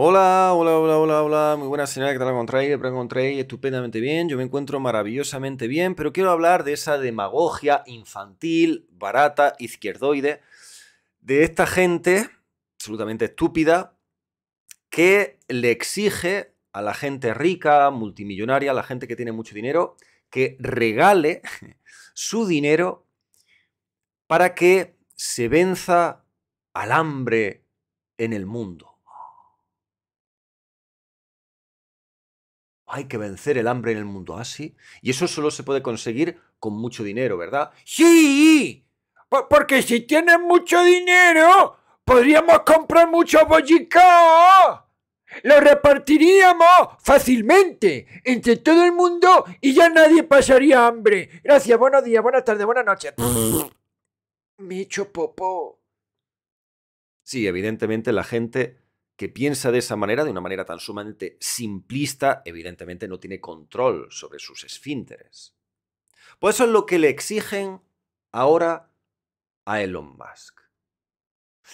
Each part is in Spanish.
Hola, hola, hola, hola, hola, muy buena señora, ¿qué tal encontráis? Espero encontréis estupendamente bien, yo me encuentro maravillosamente bien, pero quiero hablar de esa demagogia infantil, barata, izquierdoide, de esta gente absolutamente estúpida que le exige a la gente rica, multimillonaria, a la gente que tiene mucho dinero, que regale su dinero para que se venza al hambre en el mundo. hay que vencer el hambre en el mundo así. Ah, y eso solo se puede conseguir con mucho dinero, ¿verdad? Sí, porque si tienes mucho dinero, podríamos comprar muchos bollicos, Lo repartiríamos fácilmente entre todo el mundo y ya nadie pasaría hambre. Gracias, buenos días, buenas tardes, buenas noches. Me he hecho popó. Sí, evidentemente la gente que piensa de esa manera, de una manera tan sumamente simplista, evidentemente no tiene control sobre sus esfínteres. Por eso es lo que le exigen ahora a Elon Musk.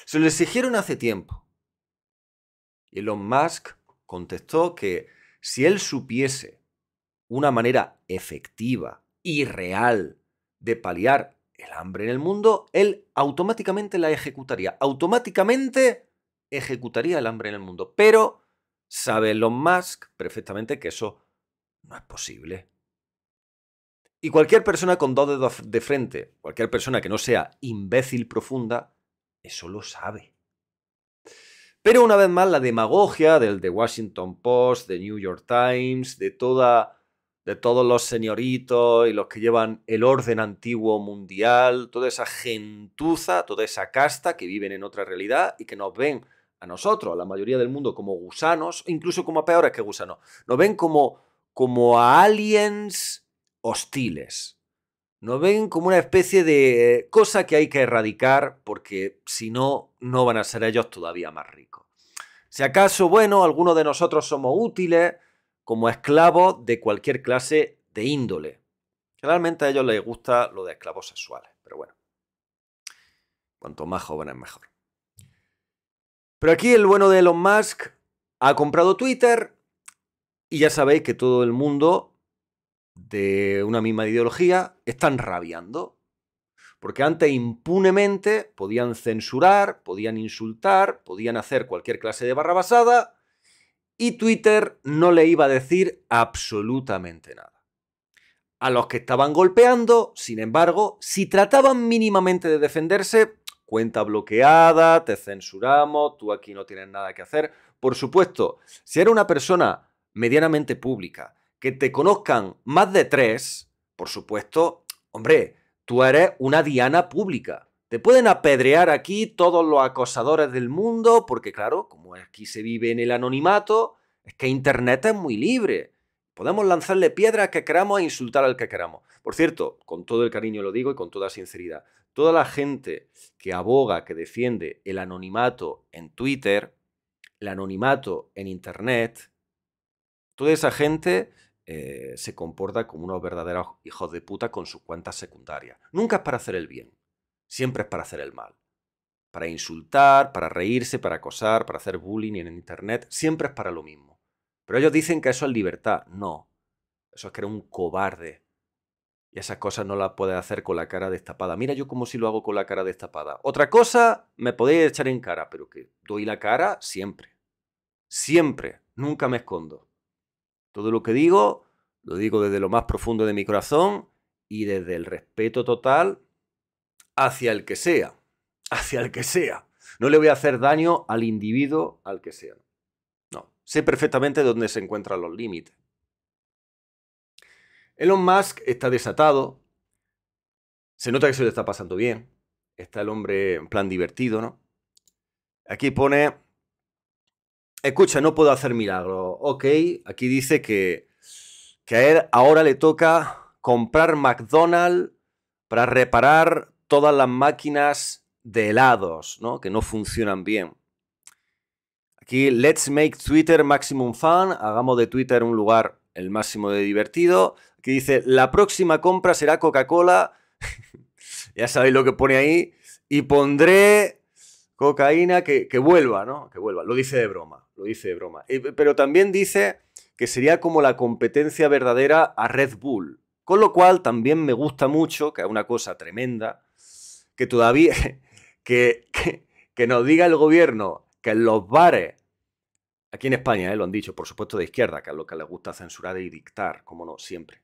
Se lo exigieron hace tiempo. Elon Musk contestó que si él supiese una manera efectiva y real de paliar el hambre en el mundo, él automáticamente la ejecutaría, automáticamente ejecutaría el hambre en el mundo. Pero sabe Elon Musk perfectamente que eso no es posible. Y cualquier persona con dos dedos de frente, cualquier persona que no sea imbécil profunda, eso lo sabe. Pero una vez más, la demagogia del The Washington Post, The New York Times, de, toda, de todos los señoritos y los que llevan el orden antiguo mundial, toda esa gentuza, toda esa casta que viven en otra realidad y que nos ven a nosotros, a la mayoría del mundo, como gusanos, incluso como peores que gusanos. Nos ven como, como a aliens hostiles. Nos ven como una especie de eh, cosa que hay que erradicar porque si no, no van a ser ellos todavía más ricos. Si acaso, bueno, algunos de nosotros somos útiles como esclavos de cualquier clase de índole. Generalmente a ellos les gusta lo de esclavos sexuales, pero bueno. Cuanto más jóvenes, mejor. Pero aquí el bueno de Elon Musk ha comprado Twitter y ya sabéis que todo el mundo de una misma ideología están rabiando. Porque antes impunemente podían censurar, podían insultar, podían hacer cualquier clase de basada y Twitter no le iba a decir absolutamente nada. A los que estaban golpeando, sin embargo, si trataban mínimamente de defenderse, cuenta bloqueada, te censuramos, tú aquí no tienes nada que hacer. Por supuesto, si eres una persona medianamente pública, que te conozcan más de tres, por supuesto, hombre, tú eres una diana pública. Te pueden apedrear aquí todos los acosadores del mundo, porque claro, como aquí se vive en el anonimato, es que Internet es muy libre. Podemos lanzarle piedras que queramos e insultar al que queramos. Por cierto, con todo el cariño lo digo y con toda sinceridad, toda la gente que aboga, que defiende el anonimato en Twitter, el anonimato en Internet, toda esa gente eh, se comporta como unos verdaderos hijos de puta con sus cuentas secundarias. Nunca es para hacer el bien, siempre es para hacer el mal. Para insultar, para reírse, para acosar, para hacer bullying en Internet, siempre es para lo mismo. Pero ellos dicen que eso es libertad. No, eso es que eres un cobarde y esas cosas no las puedes hacer con la cara destapada. Mira yo como si lo hago con la cara destapada. Otra cosa me podéis echar en cara, pero que doy la cara siempre. Siempre. Nunca me escondo. Todo lo que digo, lo digo desde lo más profundo de mi corazón y desde el respeto total hacia el que sea. Hacia el que sea. No le voy a hacer daño al individuo, al que sea. No. Sé perfectamente dónde se encuentran los límites. Elon Musk está desatado. Se nota que se le está pasando bien. Está el hombre en plan divertido, ¿no? Aquí pone. Escucha, no puedo hacer milagro. Ok, aquí dice que, que a él ahora le toca comprar McDonald's para reparar todas las máquinas de helados, ¿no? Que no funcionan bien. Aquí, let's make Twitter maximum fun. Hagamos de Twitter un lugar el máximo de divertido que dice, la próxima compra será Coca-Cola, ya sabéis lo que pone ahí, y pondré cocaína que, vuelva, ¿no? Que vuelva, lo dice de broma, lo dice de broma. Pero también dice que sería como la competencia verdadera a Red Bull, con lo cual también me gusta mucho, que es una cosa tremenda, que todavía, que, que, nos diga el gobierno que en los bares Aquí en España, ¿eh? lo han dicho, por supuesto de izquierda, que es lo que les gusta censurar y dictar, como no, siempre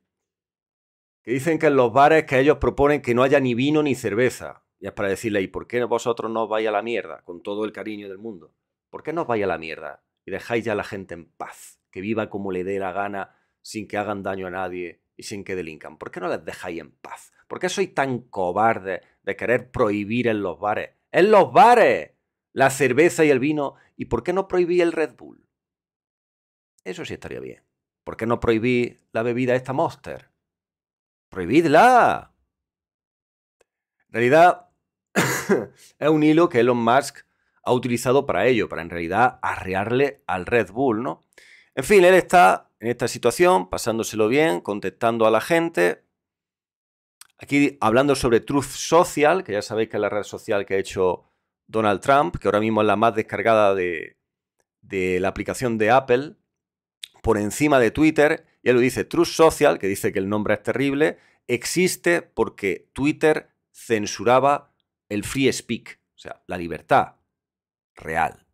que dicen que en los bares que ellos proponen que no haya ni vino ni cerveza. Y es para decirle, ¿y por qué vosotros no os vais a la mierda? Con todo el cariño del mundo. ¿Por qué no os vais a la mierda? Y dejáis ya a la gente en paz, que viva como le dé la gana, sin que hagan daño a nadie y sin que delincan. ¿Por qué no les dejáis en paz? ¿Por qué sois tan cobardes de querer prohibir en los bares? ¡En los bares! La cerveza y el vino. ¿Y por qué no prohibí el Red Bull? Eso sí estaría bien. ¿Por qué no prohibí la bebida esta Monster? ¡Prohibidla! En realidad, es un hilo que Elon Musk ha utilizado para ello, para en realidad arrearle al Red Bull, ¿no? En fin, él está en esta situación, pasándoselo bien, contestando a la gente. Aquí hablando sobre Truth Social, que ya sabéis que es la red social que ha hecho Donald Trump, que ahora mismo es la más descargada de, de la aplicación de Apple, por encima de Twitter y él lo dice, True Social, que dice que el nombre es terrible, existe porque Twitter censuraba el free speak, o sea, la libertad real.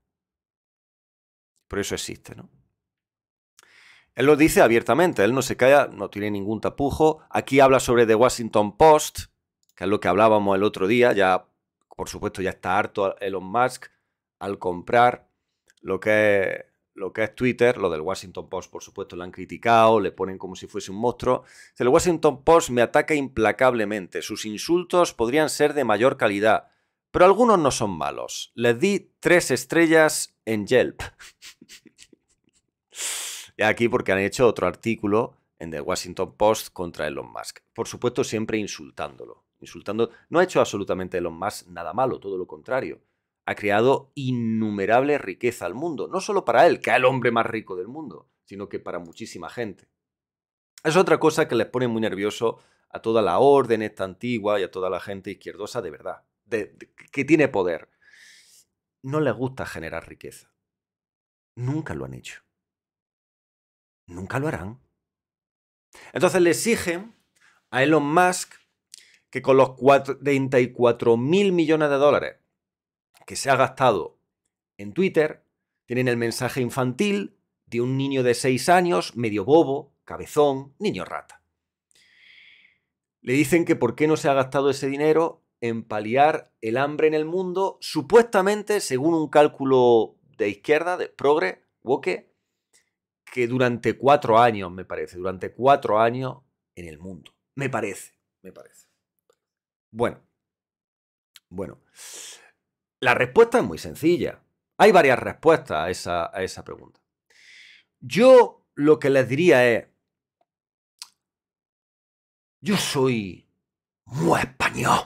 Por eso existe, ¿no? Él lo dice abiertamente, él no se calla, no tiene ningún tapujo. Aquí habla sobre The Washington Post, que es lo que hablábamos el otro día, ya, por supuesto, ya está harto Elon Musk al comprar lo que es lo que es Twitter, lo del Washington Post, por supuesto, lo han criticado, le ponen como si fuese un monstruo. El Washington Post me ataca implacablemente. Sus insultos podrían ser de mayor calidad, pero algunos no son malos. Les di tres estrellas en Yelp. y aquí porque han hecho otro artículo en The Washington Post contra Elon Musk. Por supuesto, siempre insultándolo. Insultando. No ha hecho absolutamente Elon Musk nada malo, todo lo contrario ha creado innumerable riqueza al mundo, no solo para él, que es el hombre más rico del mundo, sino que para muchísima gente. Es otra cosa que les pone muy nervioso a toda la orden esta antigua y a toda la gente izquierdosa de verdad, que tiene poder. No les gusta generar riqueza. Nunca lo han hecho. Nunca lo harán. Entonces le exigen a Elon Musk que con los 34 mil millones de dólares que se ha gastado en Twitter, tienen el mensaje infantil de un niño de 6 años, medio bobo, cabezón, niño rata. Le dicen que por qué no se ha gastado ese dinero en paliar el hambre en el mundo, supuestamente, según un cálculo de izquierda, de progre, woke, que durante cuatro años, me parece, durante cuatro años en el mundo. Me parece, me parece. Bueno, bueno. La respuesta es muy sencilla. Hay varias respuestas a esa, pregunta. Yo lo que les diría es, yo soy muy español.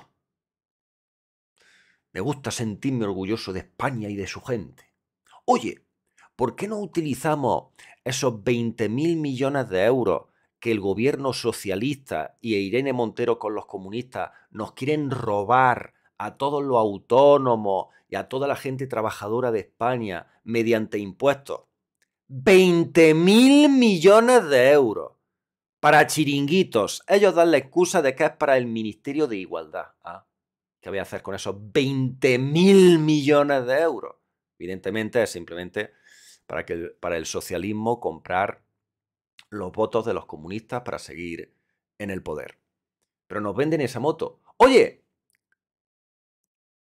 Me gusta sentirme orgulloso de España y de su gente. Oye, ¿por qué no utilizamos esos 20.000 millones de euros que el gobierno socialista y Irene Montero con los comunistas nos quieren robar a todos los autónomos y a toda la gente trabajadora de España mediante impuestos. ¡20.000 mil millones de euros para chiringuitos. Ellos dan la excusa de que es para el Ministerio de Igualdad. Ah, ¿Qué voy a hacer con esos 20 mil millones de euros? Evidentemente es simplemente para, que, para el socialismo comprar los votos de los comunistas para seguir en el poder. Pero nos venden esa moto. Oye,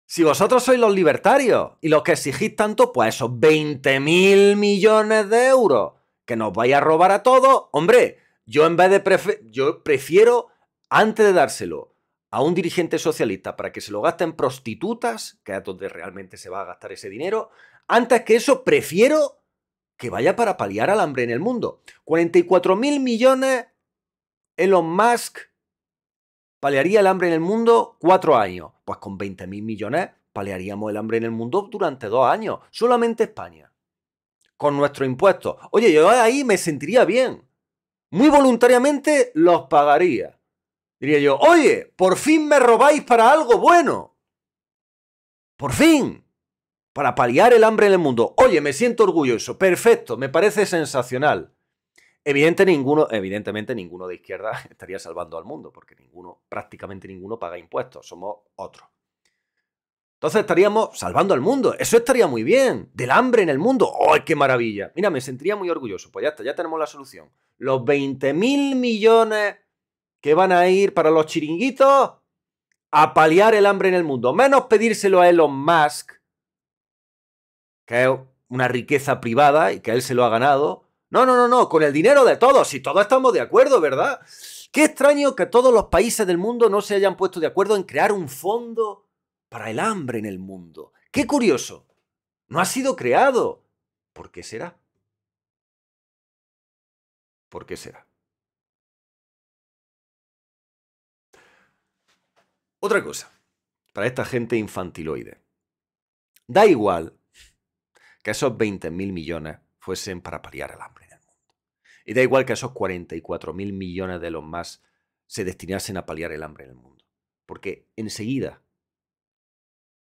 si vosotros sois los libertarios y los que exigís tanto, pues esos 20.000 millones de euros que nos vais a robar a todos, hombre, yo en vez de yo prefiero antes de dárselo a un dirigente socialista para que se lo gasten prostitutas, que es donde realmente se va a gastar ese dinero, antes que eso prefiero que vaya para paliar al hambre en el mundo. 44.000 millones Elon Musk ¿Palearía el hambre en el mundo cuatro años. Pues con 20.000 mil millones palearíamos el hambre en el mundo durante dos años, solamente España, con nuestro impuesto. Oye, yo ahí me sentiría bien. Muy voluntariamente los pagaría. Diría yo, oye, por fin me robáis para algo bueno. Por fin. Para paliar el hambre en el mundo. Oye, me siento orgulloso. Perfecto, me parece sensacional evidentemente ninguno de izquierda estaría salvando al mundo, porque ninguno, prácticamente ninguno paga impuestos, somos otros. Entonces estaríamos salvando al mundo. Eso estaría muy bien. Del hambre en el mundo. ¡Ay, ¡oh, qué maravilla! Mira, me sentiría muy orgulloso. Pues ya está, ya tenemos la solución. Los 20.000 mil millones que van a ir para los chiringuitos a paliar el hambre en el mundo. Menos pedírselo a Elon Musk, que es una riqueza privada y que él se lo ha ganado, no, no, no, no, con el dinero de todos, si todos estamos de acuerdo, ¿verdad? Qué extraño que todos los países del mundo no se hayan puesto de acuerdo en crear un fondo para el hambre en el mundo. Qué curioso. No ha sido creado. ¿Por qué será? ¿Por qué será? Otra cosa, para esta gente infantiloide. Da igual que esos 20.000 millones fuesen para paliar el hambre en el mundo. Y da igual que esos mil millones de los más se destinasen a paliar el hambre en el mundo. Porque enseguida,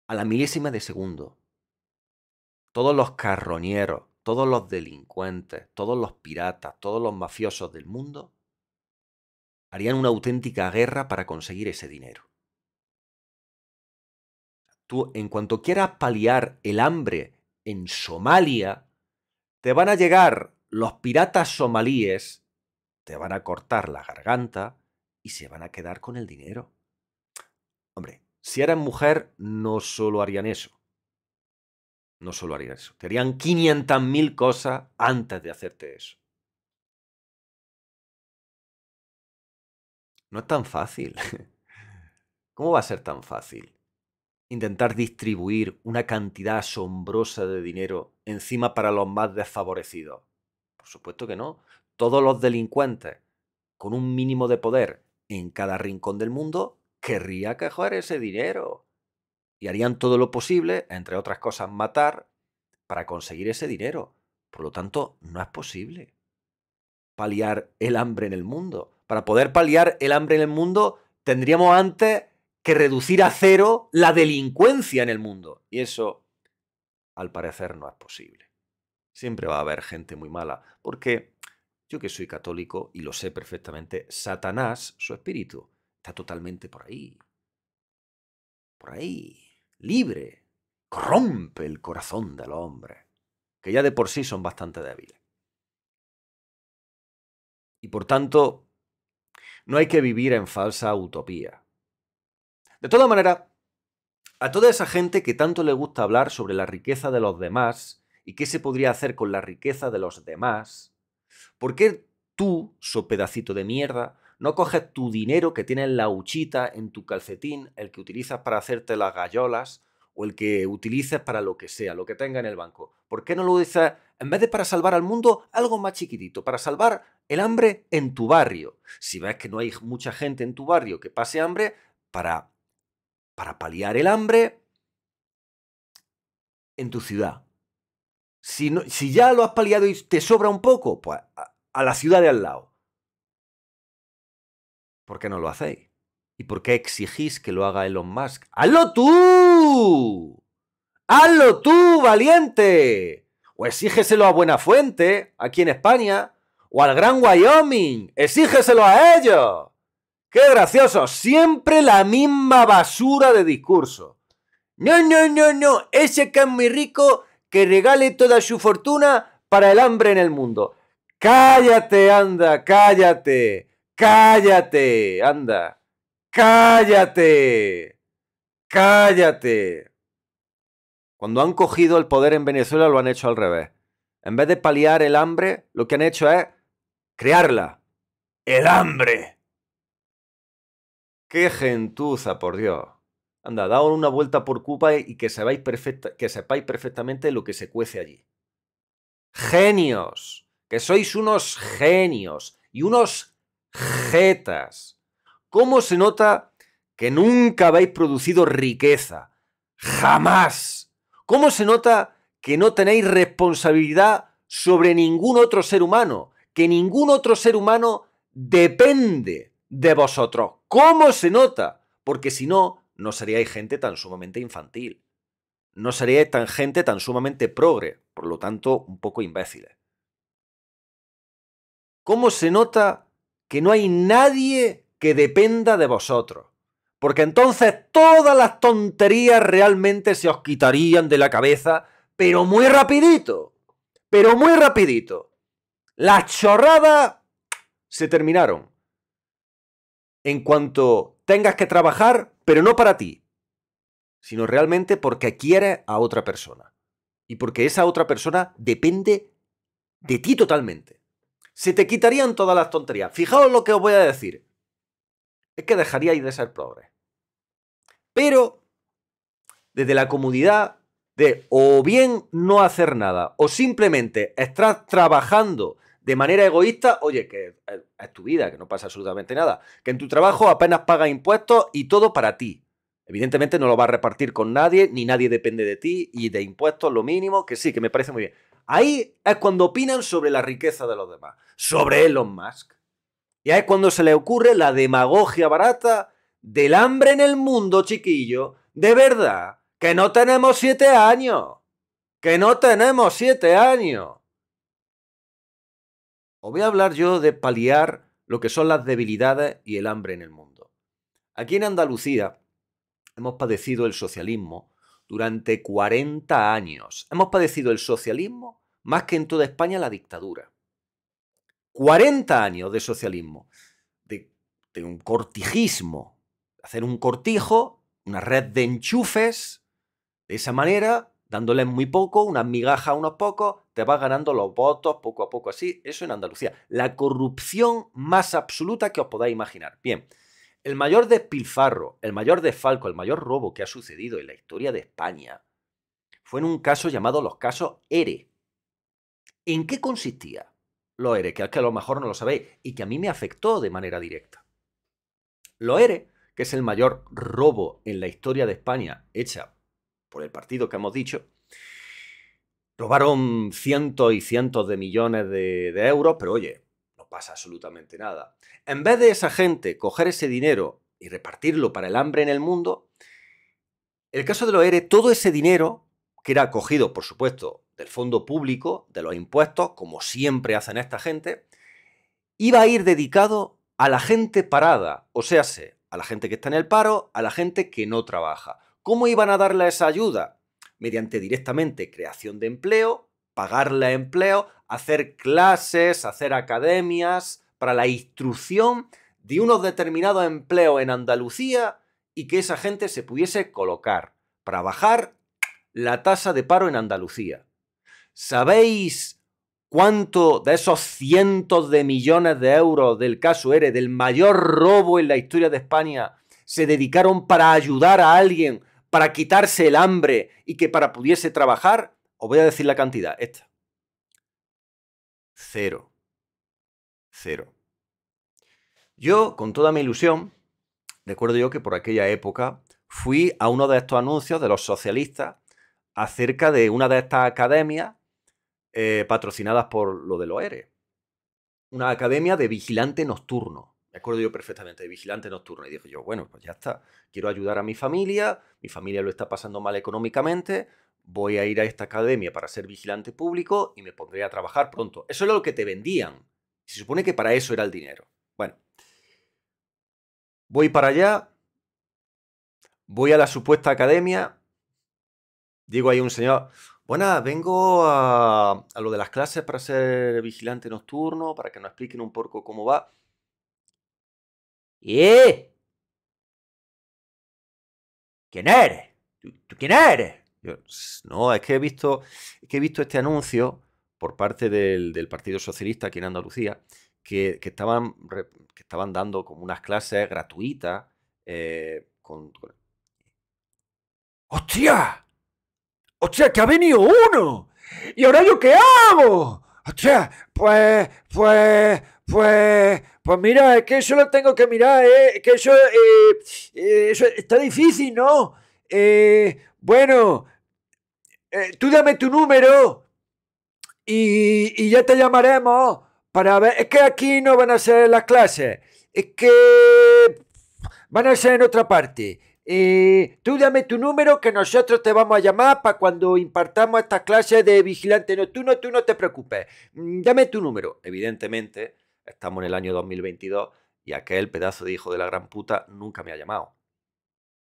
a la milésima de segundo, todos los carroñeros, todos los delincuentes, todos los piratas, todos los mafiosos del mundo harían una auténtica guerra para conseguir ese dinero. Tú, en cuanto quieras paliar el hambre en Somalia, te van a llegar los piratas somalíes, te van a cortar la garganta y se van a quedar con el dinero. Hombre, si eran mujer, no solo harían eso. No solo harían eso. Te harían 500.000 cosas antes de hacerte eso. No es tan fácil. ¿Cómo va a ser tan fácil? Intentar distribuir una cantidad asombrosa de dinero encima para los más desfavorecidos. Por supuesto que no. Todos los delincuentes con un mínimo de poder en cada rincón del mundo querrían coger ese dinero. Y harían todo lo posible, entre otras cosas, matar para conseguir ese dinero. Por lo tanto, no es posible paliar el hambre en el mundo. Para poder paliar el hambre en el mundo, tendríamos antes que reducir a cero la delincuencia en el mundo. Y eso al parecer no es posible. Siempre va a haber gente muy mala, porque yo que soy católico y lo sé perfectamente, Satanás, su espíritu, está totalmente por ahí. Por ahí, libre, corrompe el corazón del hombre, que ya de por sí son bastante débiles. Y por tanto, no hay que vivir en falsa utopía. De todas maneras, a toda esa gente que tanto le gusta hablar sobre la riqueza de los demás y qué se podría hacer con la riqueza de los demás, ¿por qué tú, so pedacito de mierda, no coges tu dinero que tienes en la huchita, en tu calcetín, el que utilizas para hacerte las gallolas o el que utilices para lo que sea, lo que tenga en el banco? ¿Por qué no lo dices, en vez de para salvar al mundo, algo más chiquitito, para salvar el hambre en tu barrio? Si ves que no hay mucha gente en tu barrio que pase hambre, para para paliar el hambre en tu ciudad. Si, ya lo has paliado y te sobra un poco, pues a, la ciudad de al lado. ¿Por qué no lo hacéis? ¿Y por qué exigís que lo haga Elon Musk? ¡Hazlo tú! ¡Hazlo tú, valiente! O exígeselo a Buena Fuente, aquí en España, o al Gran Wyoming. ¡Exígeselo a ellos! Qué gracioso, siempre la misma basura de discurso. No, no, no, no, ese que es muy rico, que regale toda su fortuna para el hambre en el mundo. Cállate, anda, cállate, cállate, anda, cállate, cállate. Cuando han cogido el poder en Venezuela lo han hecho al revés. En vez de paliar el hambre, lo que han hecho es crearla. El hambre. ¡Qué gentuza, por Dios! Anda, daos una vuelta por Cuba y que, sepáis que sepáis perfectamente lo que se cuece allí. ¡Genios! Que sois unos genios y unos jetas. ¿Cómo se nota que nunca habéis producido riqueza? ¡Jamás! ¿Cómo se nota que no tenéis responsabilidad sobre ningún otro ser humano? Que ningún otro ser humano depende de vosotros. ¿Cómo se nota? Porque si no, no seríais gente tan sumamente infantil. No seríais tan gente tan sumamente progre, por lo tanto, un poco imbéciles. ¿Cómo se nota que no hay nadie que dependa de vosotros? Porque entonces todas las tonterías realmente se os quitarían de la cabeza, pero muy rapidito. Pero muy rapidito. Las chorradas se terminaron en cuanto tengas que trabajar, pero no para ti, sino realmente porque quieres a otra persona. Y porque esa otra persona depende de ti totalmente. Se te quitarían todas las tonterías. Fijaos lo que os voy a decir. Es que dejaríais de ser pobre. Pero, desde la comodidad de o bien no hacer nada, o simplemente estar trabajando de manera egoísta, oye, que eh, es tu vida, que no pasa absolutamente nada, que en tu trabajo apenas pagas impuestos y todo para ti. Evidentemente no lo vas a repartir con nadie, ni nadie depende de ti, y de impuestos lo mínimo, que sí, que me parece muy bien. Ahí es cuando opinan sobre la riqueza de los demás, sobre Elon Musk. Y ahí es cuando se le ocurre la demagogia barata del hambre en el mundo, chiquillo, de verdad, que no tenemos siete años, que no tenemos siete años. Os voy a hablar yo de paliar lo que son las debilidades y el hambre en el mundo. Aquí en Andalucía hemos padecido el socialismo durante 40 años. Hemos padecido el socialismo más que en toda España la dictadura. 40 años de socialismo, de, un cortijismo, hacer un cortijo, una red de enchufes, de esa manera dándoles muy poco, unas migajas a unos pocos, te vas ganando los votos poco a poco, así, eso en Andalucía. La corrupción más absoluta que os podáis imaginar. Bien, el mayor despilfarro, el mayor desfalco, el mayor robo que ha sucedido en la historia de España fue en un caso llamado los casos ERE. ¿En qué consistía lo ERE? Que, que a lo mejor no lo sabéis y que a mí me afectó de manera directa. Los ERE, que es el mayor robo en la historia de España hecha por el partido que hemos dicho, robaron cientos y cientos de millones de, euros, pero oye, no pasa absolutamente nada. En vez de esa gente coger ese dinero y repartirlo para el hambre en el mundo, el caso de los ERE, todo ese dinero, que era cogido, por supuesto, del fondo público, de los impuestos, como siempre hacen esta gente, iba a ir dedicado a la gente parada, o sea, a la gente que está en el paro, a la gente que no trabaja. ¿Cómo iban a darle esa ayuda? Mediante directamente creación de empleo, pagarle empleo, hacer clases, hacer academias para la instrucción de unos determinados empleos en Andalucía y que esa gente se pudiese colocar para bajar la tasa de paro en Andalucía. ¿Sabéis cuánto de esos cientos de millones de euros del caso ERE, del mayor robo en la historia de España, se dedicaron para ayudar a alguien para quitarse el hambre y que para pudiese trabajar, os voy a decir la cantidad, esta. Cero. Cero. Yo, con toda mi ilusión, recuerdo yo que por aquella época fui a uno de estos anuncios de los socialistas acerca de una de estas academias eh, patrocinadas por lo de los Una academia de vigilante nocturno acuerdo yo perfectamente de vigilante nocturno y dije yo, bueno, pues ya está, quiero ayudar a mi familia, mi familia lo está pasando mal económicamente, voy a ir a esta academia para ser vigilante público y me pondré a trabajar pronto. Eso era lo que te vendían. Se supone que para eso era el dinero. Bueno, voy para allá, voy a la supuesta academia, digo ahí un señor, bueno vengo a, a, lo de las clases para ser vigilante nocturno, para que nos expliquen un poco cómo va. ¿Y? ¿Quién eres? ¿Tú, quién eres? no, es que he visto, que he visto este anuncio por parte del, Partido Socialista aquí en Andalucía, que, estaban, que estaban dando como unas clases gratuitas eh, con, ¡Hostia! ¡Hostia, que ha venido uno! ¿Y ahora yo qué hago? ¡Hostia! Pues, pues, pues, pues mira, es que eso lo tengo que mirar, ¿eh? es que eso, eh, eh, está difícil, ¿no? Eh, bueno, tú dame tu número y, y, ya te llamaremos para ver. Es que aquí no van a ser las clases, es que van a ser en otra parte. tú dame tu número que nosotros te vamos a llamar para cuando impartamos estas clases de vigilante nocturno, tú no te preocupes. Mm, dame tu número, evidentemente estamos en el año 2022 y aquel pedazo de hijo de la gran puta nunca me ha llamado.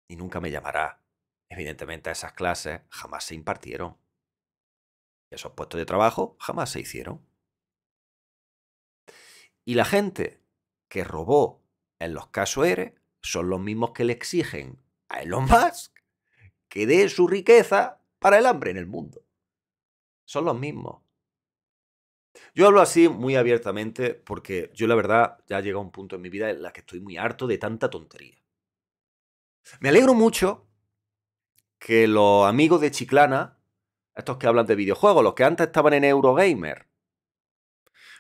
Y nunca me llamará. Evidentemente esas clases jamás se impartieron. Y esos puestos de trabajo jamás se hicieron. Y la gente que robó en los casos eres son los mismos que le exigen a Elon Musk que dé su riqueza para el hambre en el mundo. Son los mismos. Yo hablo así muy abiertamente porque yo la verdad ya he llegado a un punto en mi vida en la que estoy muy harto de tanta tontería. Me alegro mucho que los amigos de Chiclana, estos que hablan de videojuegos, los que antes estaban en Eurogamer,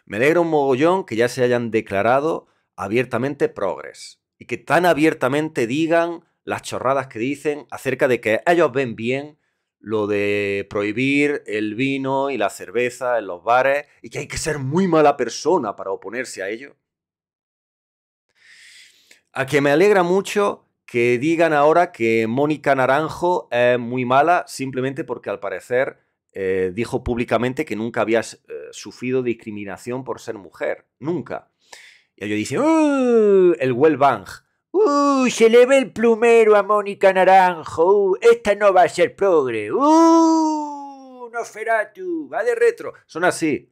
me alegro un mogollón que ya se hayan declarado abiertamente progres y que tan abiertamente digan las chorradas que dicen acerca de que ellos ven bien lo de prohibir el vino y la cerveza en los bares y que hay que ser muy mala persona para oponerse a ello. A que me alegra mucho que digan ahora que Mónica Naranjo es muy mala simplemente porque al parecer eh, dijo públicamente que nunca había eh, sufrido discriminación por ser mujer. Nunca. Y ellos dicen, uh, el well bang. Uh, se le ve el plumero a Mónica Naranjo. esta no va a ser progre. ¡Uh! tú! va de retro. Son así.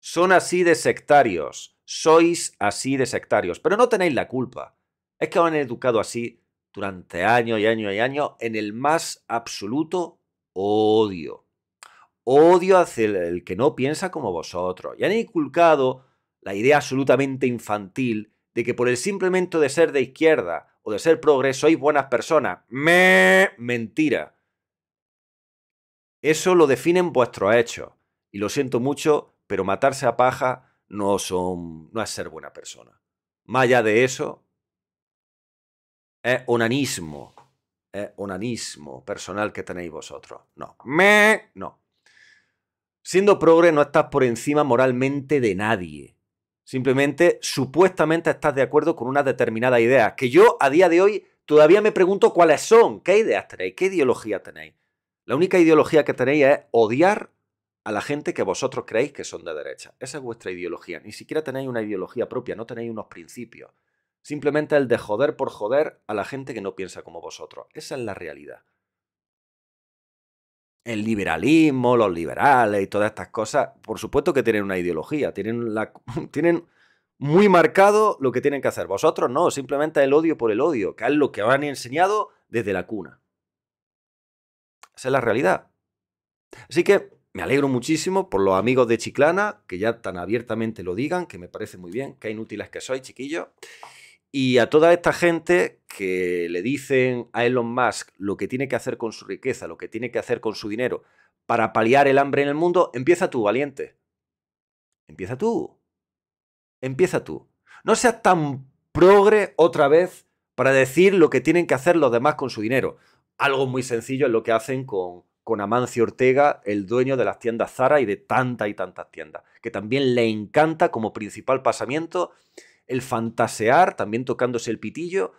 Son así de sectarios. Sois así de sectarios. Pero no tenéis la culpa. Es que os han educado así durante años y años y años en el más absoluto odio. Odio hacia el que no piensa como vosotros. Y han inculcado la idea absolutamente infantil de que por el simplemente de ser de izquierda o de ser progreso sois buenas personas. Me mentira. Eso lo definen vuestros hechos. Y lo siento mucho, pero matarse a paja no son no es ser buena persona. Más allá de eso es onanismo, es onanismo personal que tenéis vosotros. No. Me no. Siendo progre no estás por encima moralmente de nadie Simplemente, supuestamente estás de acuerdo con una determinada idea, que yo a día de hoy todavía me pregunto cuáles son, qué ideas tenéis, qué ideología tenéis. La única ideología que tenéis es odiar a la gente que vosotros creéis que son de derecha. Esa es vuestra ideología. Ni siquiera tenéis una ideología propia, no tenéis unos principios. Simplemente el de joder por joder a la gente que no piensa como vosotros. Esa es la realidad el liberalismo, los liberales y todas estas cosas, por supuesto que tienen una ideología, tienen, tienen muy marcado lo que tienen que hacer. Vosotros no, simplemente el odio por el odio, que es lo que os han enseñado desde la cuna. Esa es la realidad. Así que me alegro muchísimo por los amigos de Chiclana, que ya tan abiertamente lo digan, que me parece muy bien, que inútiles que sois, chiquillos. Y a toda esta gente que le dicen a Elon Musk lo que tiene que hacer con su riqueza, lo que tiene que hacer con su dinero para paliar el hambre en el mundo, empieza tú, valiente. Empieza tú. Empieza tú. No seas tan progre otra vez para decir lo que tienen que hacer los demás con su dinero. Algo muy sencillo es lo que hacen con, con Amancio Ortega, el dueño de las tiendas Zara y de tantas y tantas tiendas, que también le encanta como principal pasamiento el fantasear, también tocándose el pitillo,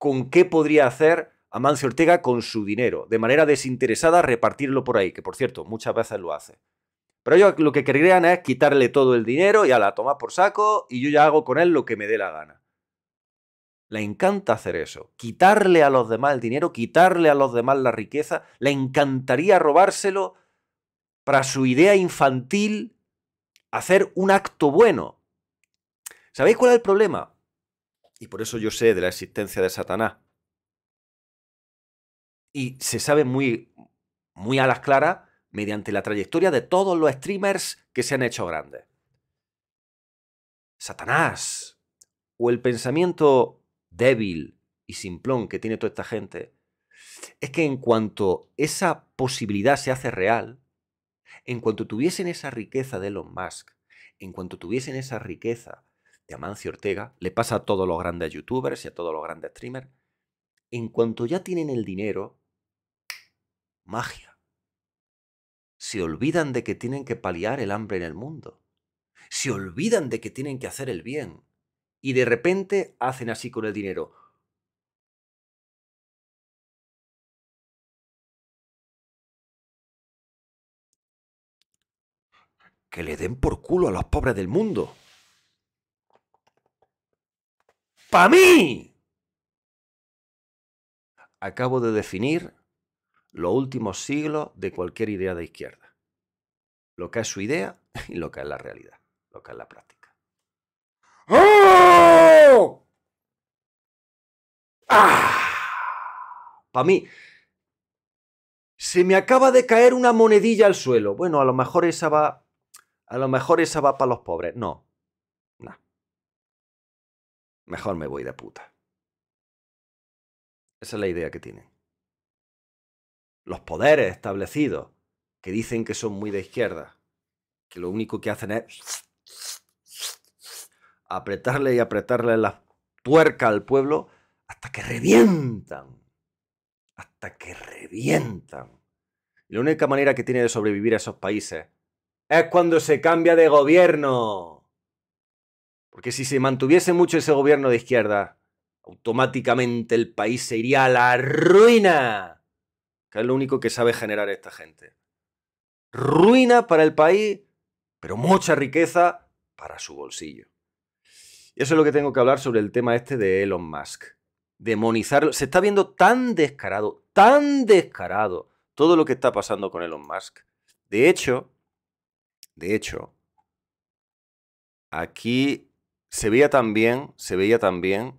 con qué podría hacer Amancio Ortega con su dinero, de manera desinteresada repartirlo por ahí, que por cierto, muchas veces lo hace. Pero ellos lo que querrían es quitarle todo el dinero y a la toma por saco y yo ya hago con él lo que me dé la gana. Le encanta hacer eso, quitarle a los demás el dinero, quitarle a los demás la riqueza, le encantaría robárselo para su idea infantil hacer un acto bueno. ¿Sabéis cuál es el problema? Y por eso yo sé de la existencia de Satanás. Y se sabe muy, muy a las claras mediante la trayectoria de todos los streamers que se han hecho grandes. Satanás, o el pensamiento débil y simplón que tiene toda esta gente, es que en cuanto esa posibilidad se hace real, en cuanto tuviesen esa riqueza de Elon Musk, en cuanto tuviesen esa riqueza de Amancio Ortega, le pasa a todos los grandes youtubers y a todos los grandes streamers. En cuanto ya tienen el dinero, magia. Se olvidan de que tienen que paliar el hambre en el mundo. Se olvidan de que tienen que hacer el bien. Y de repente hacen así con el dinero. Que le den por culo a los pobres del mundo. para mí. Acabo de definir los últimos siglos de cualquier idea de izquierda. Lo que es su idea y lo que es la realidad, lo que es la práctica. ¡Oh! ¡Ah! Para mí, se me acaba de caer una monedilla al suelo. Bueno, a lo mejor esa va, a lo mejor esa va para los pobres. No, Mejor me voy de puta. Esa es la idea que tienen. Los poderes establecidos, que dicen que son muy de izquierda, que lo único que hacen es apretarle y apretarle la tuerca al pueblo hasta que revientan. Hasta que revientan. la única manera que tiene de sobrevivir a esos países es cuando se cambia de gobierno. Porque si se mantuviese mucho ese gobierno de izquierda, automáticamente el país se iría a la ruina. Que es lo único que sabe generar esta gente. Ruina para el país, pero mucha riqueza para su bolsillo. Y eso es lo que tengo que hablar sobre el tema este de Elon Musk. Demonizarlo. Se está viendo tan descarado, tan descarado todo lo que está pasando con Elon Musk. De hecho, de hecho, aquí se veía también, se veía también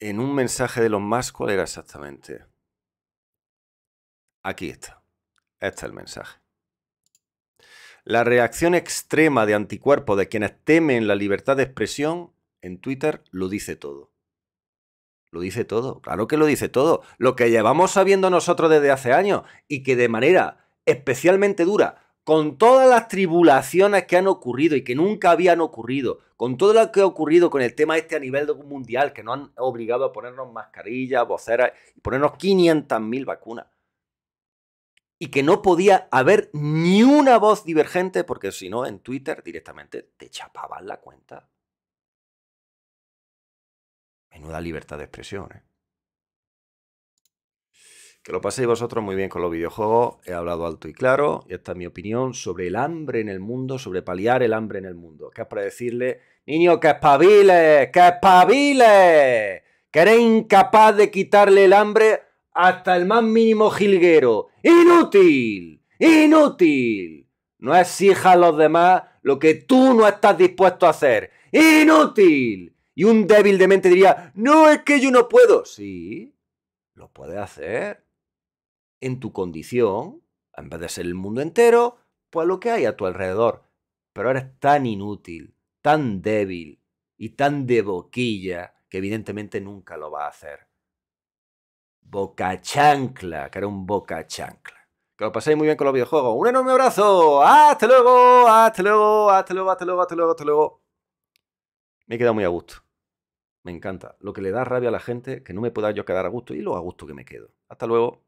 en un mensaje de los más, colegas, exactamente? Aquí está. Este es el mensaje. La reacción extrema de anticuerpos de quienes temen la libertad de expresión en Twitter lo dice todo. Lo dice todo, claro que lo dice todo. Lo que llevamos sabiendo nosotros desde hace años y que de manera especialmente dura con todas las tribulaciones que han ocurrido y que nunca habían ocurrido, con todo lo que ha ocurrido con el tema este a nivel mundial, que nos han obligado a ponernos mascarillas, voceras y ponernos 500.000 vacunas. Y que no podía haber ni una voz divergente, porque si no, en Twitter directamente te chapaban la cuenta. Menuda libertad de expresión, ¿eh? Que lo paséis vosotros muy bien con los videojuegos. He hablado alto y claro. Y esta es mi opinión sobre el hambre en el mundo, sobre paliar el hambre en el mundo. ¿Qué es para decirle, niño, que espabiles! que espabiles! Que eres incapaz de quitarle el hambre hasta el más mínimo jilguero. Inútil, inútil. No exijas a los demás lo que tú no estás dispuesto a hacer. Inútil. Y un débil de mente diría, no es que yo no puedo. Sí, lo puedes hacer en tu condición, en vez de ser el mundo entero, pues lo que hay a tu alrededor. Pero eres tan inútil, tan débil y tan de boquilla que evidentemente nunca lo va a hacer. Boca chancla, que era un boca chancla. Que lo paséis muy bien con los videojuegos. Un enorme abrazo. Hasta luego, hasta luego, hasta luego, hasta luego, hasta luego, hasta luego. Me he quedado muy a gusto. Me encanta. Lo que le da rabia a la gente, que no me pueda yo quedar a gusto y lo a gusto que me quedo. Hasta luego.